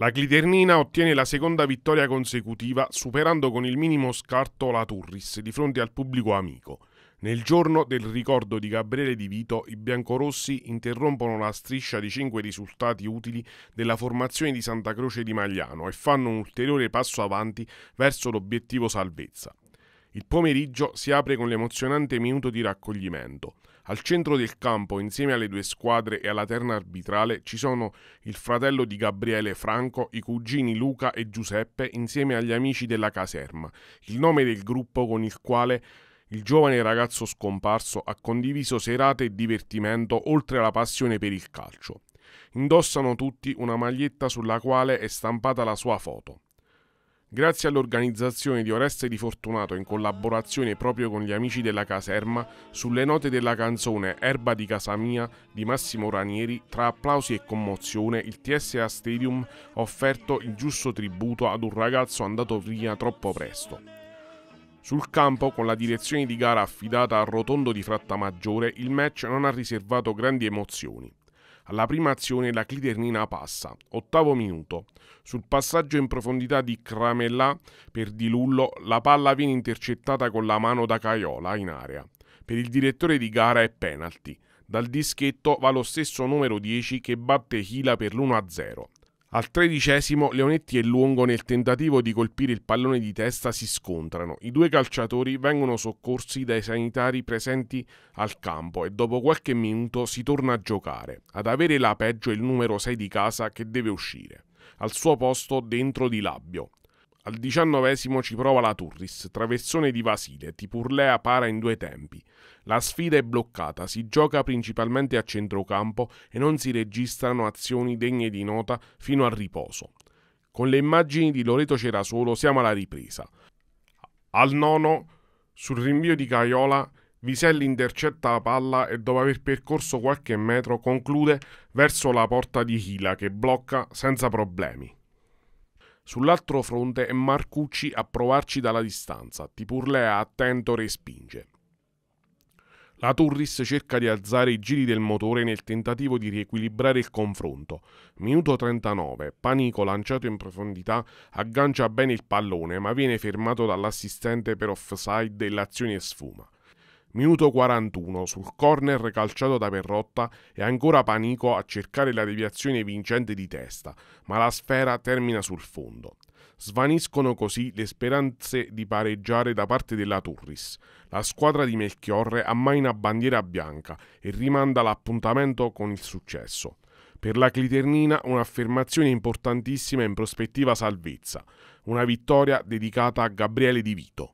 La Cliternina ottiene la seconda vittoria consecutiva superando con il minimo scarto la Turris di fronte al pubblico amico. Nel giorno del ricordo di Gabriele Di Vito, i biancorossi interrompono la striscia di cinque risultati utili della formazione di Santa Croce di Magliano e fanno un ulteriore passo avanti verso l'obiettivo salvezza. Il pomeriggio si apre con l'emozionante minuto di raccoglimento. Al centro del campo, insieme alle due squadre e alla terna arbitrale, ci sono il fratello di Gabriele Franco, i cugini Luca e Giuseppe, insieme agli amici della caserma, il nome del gruppo con il quale il giovane ragazzo scomparso ha condiviso serate e divertimento oltre alla passione per il calcio. Indossano tutti una maglietta sulla quale è stampata la sua foto. Grazie all'organizzazione di Oreste Di Fortunato in collaborazione proprio con gli amici della caserma, sulle note della canzone Erba di casa mia di Massimo Ranieri, tra applausi e commozione, il TSA Stadium ha offerto il giusto tributo ad un ragazzo andato via troppo presto. Sul campo, con la direzione di gara affidata al rotondo di Frattamaggiore, il match non ha riservato grandi emozioni. Alla prima azione la Cliternina passa, ottavo minuto. Sul passaggio in profondità di Cramellà per Di Lullo, la palla viene intercettata con la mano da Caiola in area. Per il direttore di gara è penalty. Dal dischetto va lo stesso numero 10 che batte Hila per l'1-0. Al tredicesimo Leonetti e Luongo nel tentativo di colpire il pallone di testa si scontrano. I due calciatori vengono soccorsi dai sanitari presenti al campo e dopo qualche minuto si torna a giocare. Ad avere la peggio è il numero 6 di casa che deve uscire. Al suo posto dentro di Labbio. Al diciannovesimo ci prova la Turris, traversone di Vasile, Tipurlea para in due tempi. La sfida è bloccata, si gioca principalmente a centrocampo e non si registrano azioni degne di nota fino al riposo. Con le immagini di Loreto Cerasolo siamo alla ripresa. Al nono, sul rinvio di Caiola, Viselli intercetta la palla e dopo aver percorso qualche metro conclude verso la porta di Hila che blocca senza problemi. Sull'altro fronte è Marcucci a provarci dalla distanza, Tipurlea attento respinge. La Turris cerca di alzare i giri del motore nel tentativo di riequilibrare il confronto. Minuto 39, Panico lanciato in profondità aggancia bene il pallone ma viene fermato dall'assistente per offside e l'azione sfuma. Minuto 41, sul corner calciato da Perrotta è ancora Panico a cercare la deviazione vincente di testa, ma la sfera termina sul fondo. Svaniscono così le speranze di pareggiare da parte della Turris. La squadra di Melchiorre ammaina bandiera bianca e rimanda l'appuntamento con il successo. Per la Cliternina un'affermazione importantissima in prospettiva salvezza, una vittoria dedicata a Gabriele Di Vito.